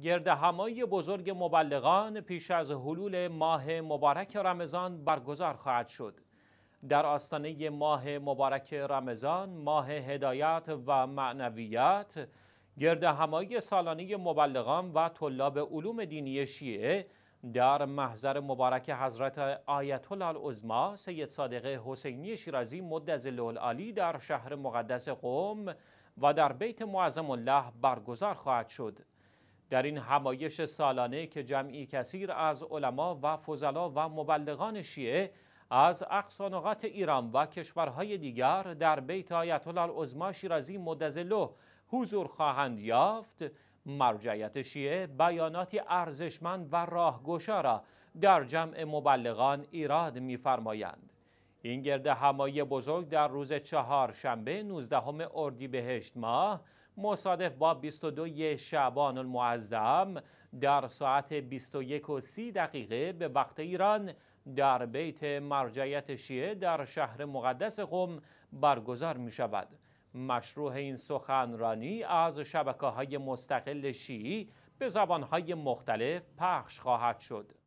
گرد همایی بزرگ مبلغان پیش از حلول ماه مبارک رمضان برگزار خواهد شد. در آستانه ماه مبارک رمضان، ماه هدایت و معنویت، گرد همایی سالانه مبلغان و طلاب علوم دینی شیعه در محضر مبارک حضرت آیت الله العظما سید صادق حسینی شیرازی مدزل العالی در شهر مقدس قوم و در بیت معظم الله برگزار خواهد شد. در این همایش سالانه که جمعی کثیر از علما و فضلا و مبلغان شیعه از اقصانقات ایران و کشورهای دیگر در بیت آیت الله شیرازی مدزلو حضور خواهند یافت مرجعیت شیعه بیاناتی ارزشمند و راهگشا را در جمع مبلغان ایراد می‌فرمایند این گرد همایی بزرگ در روز چهارشنبه شنبه 19 اردیبهشت ماه مصادف با 22 شعبان المعظم در ساعت 21 و دقیقه به وقت ایران در بیت مرجعیت شیعه در شهر مقدس قم برگزار می شود. مشروع این سخنرانی از شبکه های مستقل شیعی به زبان های مختلف پخش خواهد شد.